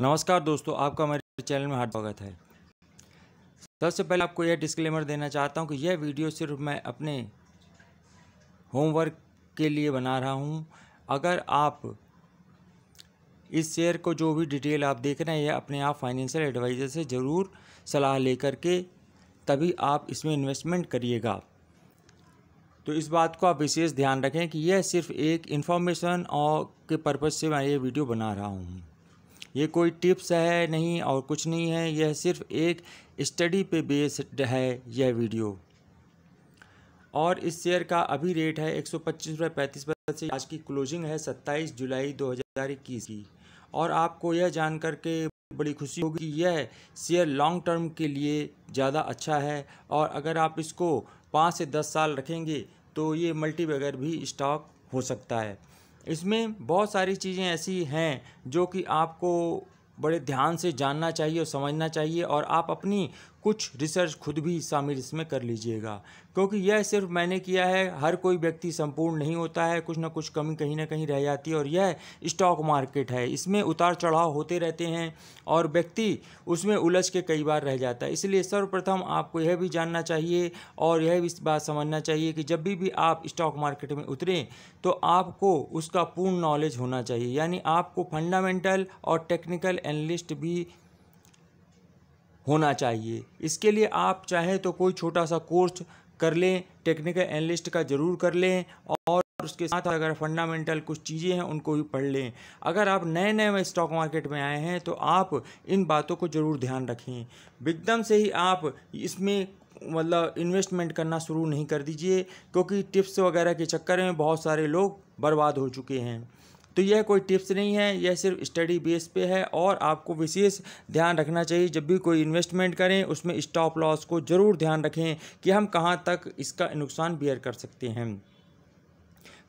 नमस्कार दोस्तों आपका हमारे चैनल में हार्ड स्वागत है सबसे पहले आपको यह डिस्क्लेमर देना चाहता हूं कि यह वीडियो सिर्फ मैं अपने होमवर्क के लिए बना रहा हूं अगर आप इस शेयर को जो भी डिटेल आप देख रहे हैं यह अपने आप फाइनेंशियल एडवाइज़र से ज़रूर सलाह लेकर के तभी आप इसमें इन्वेस्टमेंट करिएगा तो इस बात को आप विशेष ध्यान रखें कि यह सिर्फ एक इन्फॉर्मेशन और के पर्पज़ से मैं ये वीडियो बना रहा हूँ ये कोई टिप्स है नहीं और कुछ नहीं है यह सिर्फ एक स्टडी पे बेस्ड है यह वीडियो और इस शेयर का अभी रेट है एक सौ पच्चीस रुपये पैंतीस से आज की क्लोजिंग है सत्ताईस जुलाई दो हज़ार इक्कीस की और आपको यह जान करके बड़ी खुशी होगी कि यह शेयर लॉन्ग टर्म के लिए ज़्यादा अच्छा है और अगर आप इसको पाँच से दस साल रखेंगे तो ये मल्टी वगैरह भी स्टॉक हो सकता है इसमें बहुत सारी चीज़ें ऐसी हैं जो कि आपको बड़े ध्यान से जानना चाहिए और समझना चाहिए और आप अपनी कुछ रिसर्च खुद भी शामिल इसमें कर लीजिएगा क्योंकि यह सिर्फ मैंने किया है हर कोई व्यक्ति संपूर्ण नहीं होता है कुछ ना कुछ कमी कहीं ना कहीं रह जाती है और यह स्टॉक मार्केट है इसमें उतार चढ़ाव होते रहते हैं और व्यक्ति उसमें उलझ के कई बार रह जाता है इसलिए सर्वप्रथम आपको यह भी जानना चाहिए और यह भी बात समझना चाहिए कि जब भी, भी आप स्टॉक मार्केट में उतरें तो आपको उसका पूर्ण नॉलेज होना चाहिए यानी आपको फंडामेंटल और टेक्निकल एनालिस्ट भी होना चाहिए इसके लिए आप चाहे तो कोई छोटा सा कोर्स कर लें टेक्निकल एनालिस्ट का ज़रूर कर लें और उसके साथ अगर फंडामेंटल कुछ चीज़ें हैं उनको भी पढ़ लें अगर आप नए नए स्टॉक मार्केट में आए हैं तो आप इन बातों को ज़रूर ध्यान रखें एकदम से ही आप इसमें मतलब इन्वेस्टमेंट करना शुरू नहीं कर दीजिए क्योंकि टिप्स वगैरह के चक्कर में बहुत सारे लोग बर्बाद हो चुके हैं तो यह कोई टिप्स नहीं है यह सिर्फ स्टडी बेस पे है और आपको विशेष ध्यान रखना चाहिए जब भी कोई इन्वेस्टमेंट करें उसमें स्टॉप लॉस को ज़रूर ध्यान रखें कि हम कहाँ तक इसका नुकसान बियर कर सकते हैं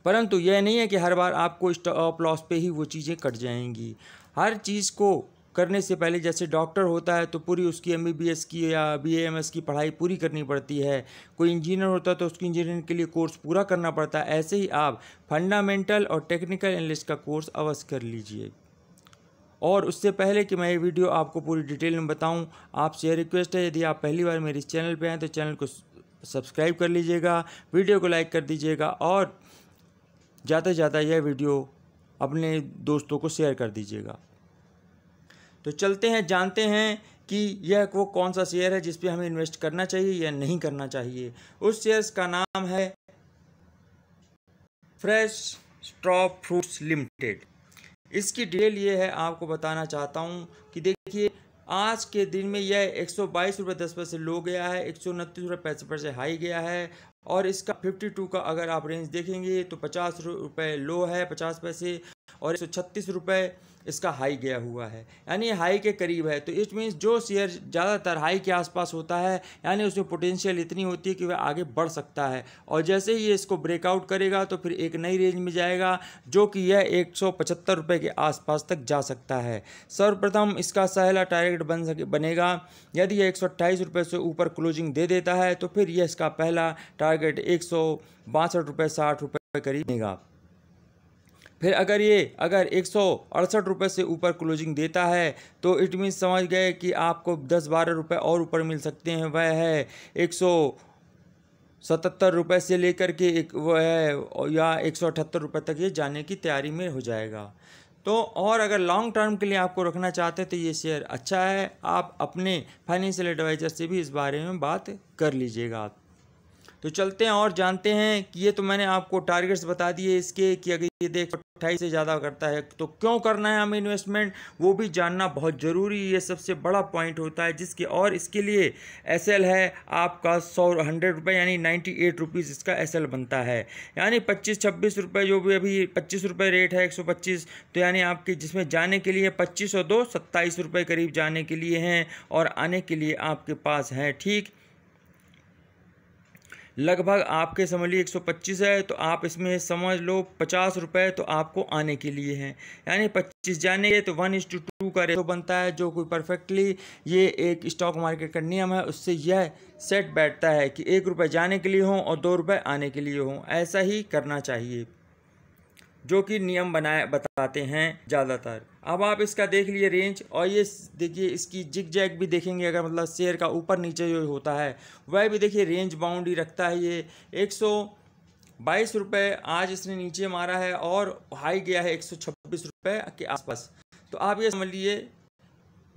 परंतु यह नहीं है कि हर बार आपको स्टॉप लॉस पे ही वो चीज़ें कट जाएंगी हर चीज़ को करने से पहले जैसे डॉक्टर होता है तो पूरी उसकी एम की या बी की पढ़ाई पूरी करनी पड़ती है कोई इंजीनियर होता है तो उसकी इंजीनियरिंग के लिए कोर्स पूरा करना पड़ता है ऐसे ही आप फंडामेंटल और टेक्निकल एनालिस्ट का कोर्स अवश्य कर लीजिए और उससे पहले कि मैं ये वीडियो आपको पूरी डिटेल में बताऊँ आपसे यह रिक्वेस्ट है यदि आप पहली बार मेरे इस चैनल पर हैं तो चैनल को सब्सक्राइब कर लीजिएगा वीडियो को लाइक कर दीजिएगा और ज़्यादा से ज़्यादा यह वीडियो अपने दोस्तों को शेयर कर दीजिएगा तो चलते हैं जानते हैं कि यह वो कौन सा शेयर है जिसपे हमें इन्वेस्ट करना चाहिए या नहीं करना चाहिए उस शेयर्स का नाम है फ्रेश स्ट्रॉ फ्रूट्स लिमिटेड इसकी डिटेल ये है आपको बताना चाहता हूँ कि देखिए आज के दिन में यह एक सौ बाईस रुपये दस लो गया है एक सौ उनतीस रुपये पैंसठ हाई गया है और इसका फिफ्टी टू का अगर आप रेंज देखेंगे तो पचास रुपये लो है पचास पैसे और एक सौ छत्तीस रुपये इसका हाई गया हुआ है यानी हाई के करीब है तो इट मीन्स जो शेयर ज़्यादातर हाई के आसपास होता है यानी उसमें पोटेंशियल इतनी होती है कि वह आगे बढ़ सकता है और जैसे ही इसको ब्रेकआउट करेगा तो फिर एक नई रेंज में जाएगा जो कि यह एक सौ के आसपास तक जा सकता है सर्वप्रथम इसका सहला टारगेट बन सके बनेगा यदि यह एक रुपए से ऊपर क्लोजिंग दे देता है तो फिर यह इसका पहला टारगेट एक सौ बासठ रुपये साठ रुपये करीब फिर अगर ये अगर एक सौ से ऊपर क्लोजिंग देता है तो इट मीन समझ गए कि आपको दस बारह रुपये और ऊपर मिल सकते हैं वह है एक सौ सतहत्तर रुपये से लेकर के एक वह या एक सौ अठहत्तर रुपये तक ये जाने की तैयारी में हो जाएगा तो और अगर लॉन्ग टर्म के लिए आपको रखना चाहते हैं तो ये शेयर अच्छा है आप अपने फाइनेंशियल एडवाइज़र से भी इस बारे में बात कर लीजिएगा तो चलते हैं और जानते हैं कि ये तो मैंने आपको टारगेट्स बता दिए इसके कि अगर ये देख तो अट्ठाईस से ज़्यादा करता है तो क्यों करना है हमें इन्वेस्टमेंट वो भी जानना बहुत ज़रूरी ये सबसे बड़ा पॉइंट होता है जिसके और इसके लिए एस है आपका सौ हंड्रेड रुपये यानी नाइन्टी एट रुपीज़ इसका एस बनता है यानी पच्चीस छब्बीस रुपये जो भी अभी पच्चीस रुपये रेट है एक सौ पच्चीस तो यानी आपके जिसमें जाने के लिए पच्चीस सौ दो सत्ताईस रुपये करीब जाने के लिए हैं और आने के लिए आपके पास हैं ठीक लगभग आपके समझ लिए 125 है तो आप इसमें समझ लो पचास रुपये तो आपको आने के लिए हैं यानी पच्चीस जाने के तो वन इज टू टू का रेट बनता है जो कोई परफेक्टली ये एक स्टॉक मार्केट का नियम है उससे यह सेट बैठता है कि एक रुपये जाने के लिए हों और दो रुपये आने के लिए हों ऐसा ही करना चाहिए जो कि नियम बनाए बताते हैं ज़्यादातर अब आप इसका देख लिए रेंज और ये देखिए इसकी जिग जैग भी देखेंगे अगर मतलब शेयर का ऊपर नीचे जो होता है वह भी देखिए रेंज बाउंड्री रखता है ये एक सौ बाईस रुपये आज इसने नीचे मारा है और हाई गया है एक सौ छब्बीस रुपये के आसपास तो आप ये समझ लीजिए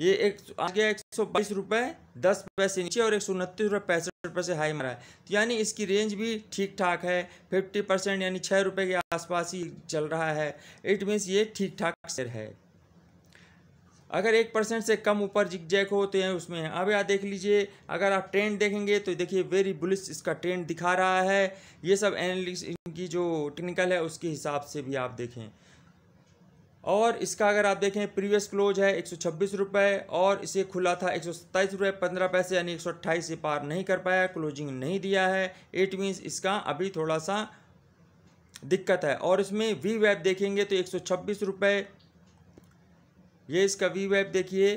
ये एक आ गया एक सौ बाईस रुपये दस पैसे नीचे और एक सौ उनतीस रुपये पैंसठ रुपये से हाई मारा है तो यानी इसकी रेंज भी ठीक ठाक है फिफ्टी परसेंट यानी छः रुपये के आसपास ही चल रहा है इट मीन्स ये ठीक ठाक शेयर है अगर एक परसेंट से कम ऊपर जैक हो तो यह उसमें है अब यहाँ देख लीजिए अगर आप ट्रेंड देखेंगे तो देखिए वेरी बुलिस इसका ट्रेंड दिखा रहा है ये सब एनालिस्ट इनकी जो टेक्निकल है उसके हिसाब से भी आप देखें और इसका अगर आप देखें प्रीवियस क्लोज है एक सौ और इसे खुला था एक सौ पंद्रह पैसे यानी एक सौ से पार नहीं कर पाया क्लोजिंग नहीं दिया है इट मीन्स इसका अभी थोड़ा सा दिक्कत है और इसमें वी वैप देखेंगे तो एक सौ ये इसका वी वैप देखिए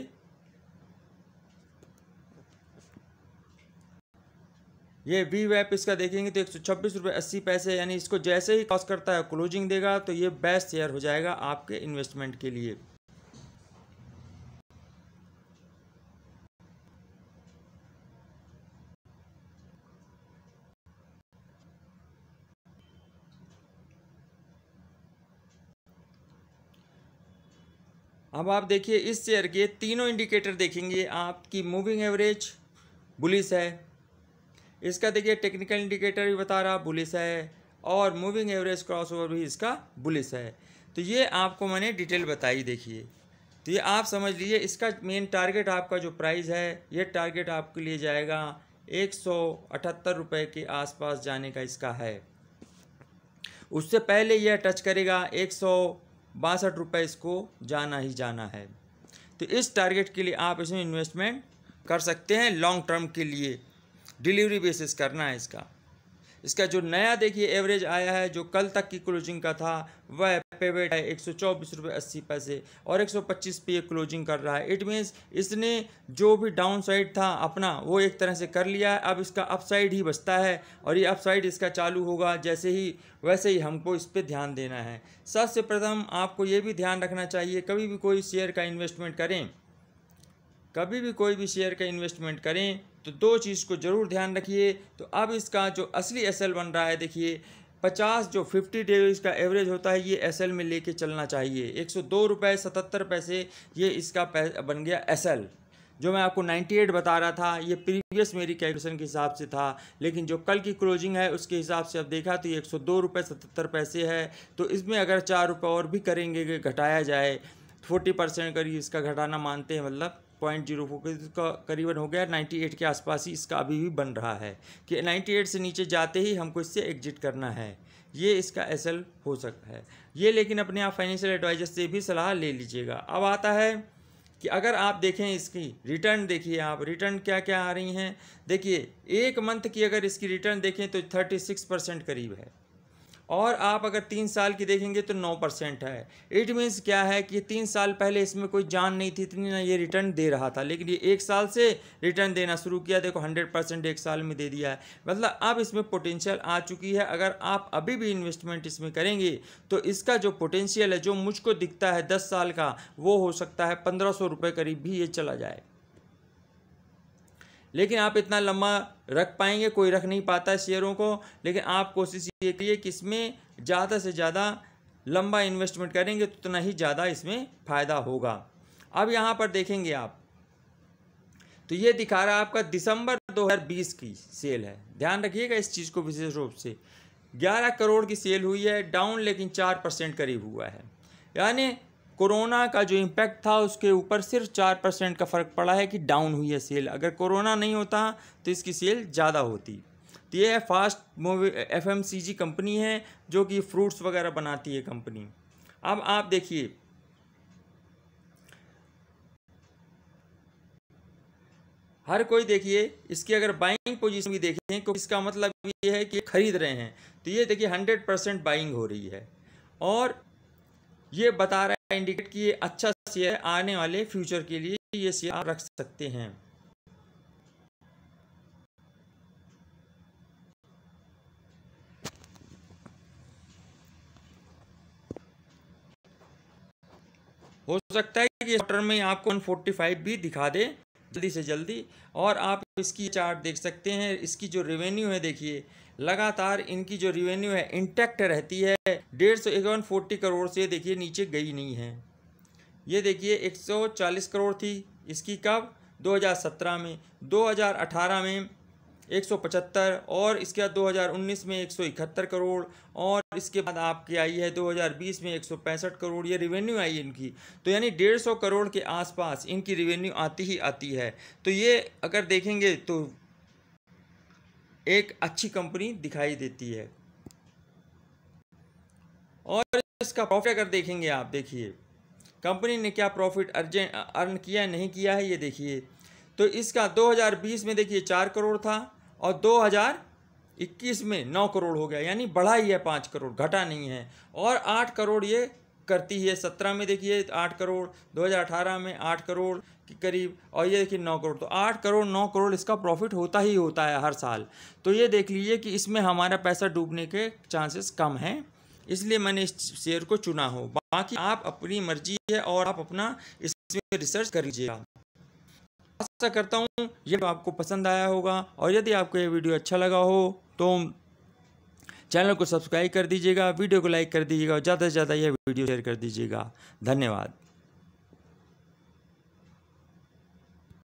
ये वी वैप इसका देखेंगे तो एक सौ छब्बीस रुपये अस्सी पैसे यानी इसको जैसे ही क्रॉस करता है क्लोजिंग देगा तो ये बेस्ट शेयर हो जाएगा आपके इन्वेस्टमेंट के लिए अब आप देखिए इस शेयर के तीनों इंडिकेटर देखेंगे आपकी मूविंग एवरेज बुलिस है इसका देखिए टेक्निकल इंडिकेटर भी बता रहा बुलिस है और मूविंग एवरेज क्रॉसओवर भी इसका बुलिस है तो ये आपको मैंने डिटेल बताई देखिए तो ये आप समझ लीजिए इसका मेन टारगेट आपका जो प्राइस है ये टारगेट आपके लिए जाएगा एक सौ अठहत्तर रुपये के आसपास जाने का इसका है उससे पहले यह टच करेगा एक सौ बासठ रुपये इसको जाना ही जाना है तो इस टारगेट के लिए आप इसमें इन्वेस्टमेंट कर सकते हैं लॉन्ग टर्म के लिए डिलीवरी बेसिस करना है इसका इसका जो नया देखिए एवरेज आया है जो कल तक की क्लोजिंग का था वह पेवेट है एक सौ चौबीस रुपये अस्सी पैसे और एक सौ पच्चीस पे क्लोजिंग कर रहा है इट मीन्स इसने जो भी डाउन साइड था अपना वो एक तरह से कर लिया है अब इसका अपसाइड ही बचता है और ये अपसाइड इसका चालू होगा जैसे ही वैसे ही हमको इस पर ध्यान देना है सबसे प्रथम आपको ये भी ध्यान रखना चाहिए कभी भी कोई शेयर का इन्वेस्टमेंट करें कभी भी कोई भी शेयर का इन्वेस्टमेंट करें तो दो चीज़ को ज़रूर ध्यान रखिए तो अब इसका जो असली एसल बन रहा है देखिए पचास जो फिफ्टी डेज का एवरेज होता है ये एस में लेके चलना चाहिए एक सौ दो रुपये सतहत्तर पैसे ये इसका बन गया एस जो मैं आपको 98 बता रहा था ये प्रीवियस मेरी कैलकुलेशन के हिसाब से था लेकिन जो कल की क्लोजिंग है उसके हिसाब से अब देखा तो ये एक सौ दो रुपये सतहत्तर पैसे है तो इसमें अगर चार रुपये और भी करेंगे घटाया जाए फोर्टी परसेंट करिए इसका घटाना मानते हैं मतलब पॉइंट जीरो फोर का करीबन हो गया नाइन्टी एट के आसपास ही इसका अभी भी बन रहा है कि नाइन्टी एट से नीचे जाते ही हमको इससे एग्जिट करना है ये इसका एसएल हो सकता है ये लेकिन अपने आप फाइनेंशियल एडवाइजर से भी सलाह ले लीजिएगा अब आता है कि अगर आप देखें इसकी रिटर्न देखिए आप रिटर्न क्या क्या आ रही हैं देखिए एक मंथ की अगर इसकी रिटर्न देखें तो थर्टी सिक्स परसेंट करीब है और आप अगर तीन साल की देखेंगे तो नौ परसेंट है इट मीन्स क्या है कि तीन साल पहले इसमें कोई जान नहीं थी इतनी ना ये रिटर्न दे रहा था लेकिन ये एक साल से रिटर्न देना शुरू किया देखो हंड्रेड परसेंट एक साल में दे दिया है मतलब अब इसमें पोटेंशियल आ चुकी है अगर आप अभी भी इन्वेस्टमेंट इसमें करेंगे तो इसका जो पोटेंशियल है जो मुझको दिखता है दस साल का वो हो सकता है पंद्रह सौ रुपये करीब भी ये चला जाए लेकिन आप इतना लंबा रख पाएंगे कोई रख नहीं पाता शेयरों को लेकिन आप कोशिश ये करिए कि इसमें ज़्यादा से ज़्यादा लंबा इन्वेस्टमेंट करेंगे तो उतना ही ज़्यादा इसमें फ़ायदा होगा अब यहाँ पर देखेंगे आप तो ये दिखा रहा है आपका दिसंबर 2020 की सेल है ध्यान रखिएगा इस चीज़ को विशेष रूप से 11 करोड़ की सेल हुई है डाउन लेकिन 4 परसेंट करीब हुआ है यानी कोरोना का जो इम्पैक्ट था उसके ऊपर सिर्फ चार परसेंट का फ़र्क पड़ा है कि डाउन हुई है सेल अगर कोरोना नहीं होता तो इसकी सेल ज़्यादा होती तो ये फास्ट मूवी एफ कंपनी है जो कि फ्रूट्स वगैरह बनाती है कंपनी अब आप देखिए हर कोई देखिए इसकी अगर बाइंग पोजीशन भी देखें तो इसका मतलब ये है कि खरीद रहे हैं तो ये देखिए हंड्रेड परसेंट बाइंग हो रही है और ये बता रहा है इंडिकेट कि ये अच्छा शेयर आने वाले फ्यूचर के लिए ये शेयर आप रख सकते हैं हो सकता है कि इस में आपको 145 भी दिखा दे जल्दी से जल्दी और आप इसकी चार्ट देख सकते हैं इसकी जो रेवेन्यू है देखिए लगातार इनकी जो रेवेन्यू है इंटैक्ट रहती है डेढ़ सौ इक्यावन फोर्टी करोड़ से देखिए नीचे गई नहीं है ये देखिए 140 करोड़ थी इसकी कब 2017 में 2018 में 175 और इसके बाद 2019 में 171 करोड़ और इसके बाद आपकी आई है 2020 में 165 करोड़ ये रिवेन्यू आई इनकी तो यानी 150 करोड़ के आसपास इनकी रिवेन्यू आती ही आती है तो ये अगर देखेंगे तो एक अच्छी कंपनी दिखाई देती है और इसका प्रॉफिट अगर देखेंगे आप देखिए कंपनी ने क्या प्रॉफिट अर्जेंट अर्न किया नहीं किया है ये देखिए तो इसका 2020 में देखिए चार करोड़ था और 2021 में नौ करोड़ हो गया यानी बढ़ा ही है पाँच करोड़ घटा नहीं है और आठ करोड़ ये करती है सत्रह में देखिए आठ करोड़ 2018 में आठ करोड़ के करीब और ये देखिए नौ करोड़ तो आठ करोड़ नौ करोड़ इसका प्रॉफिट होता ही होता है हर साल तो ये देख लीजिए कि इसमें हमारा पैसा डूबने के चांसेस कम हैं इसलिए मैंने इस शेयर को चुना हो बाकी आप अपनी मर्जी है और आप अपना इसमें रिसर्च कर लीजिएगा आशा करता हूँ ये आपको पसंद आया होगा और यदि आपको ये वीडियो अच्छा लगा हो तो चैनल को सब्सक्राइब कर दीजिएगा वीडियो को लाइक कर दीजिएगा और ज़्यादा से ज़्यादा यह वीडियो शेयर कर दीजिएगा धन्यवाद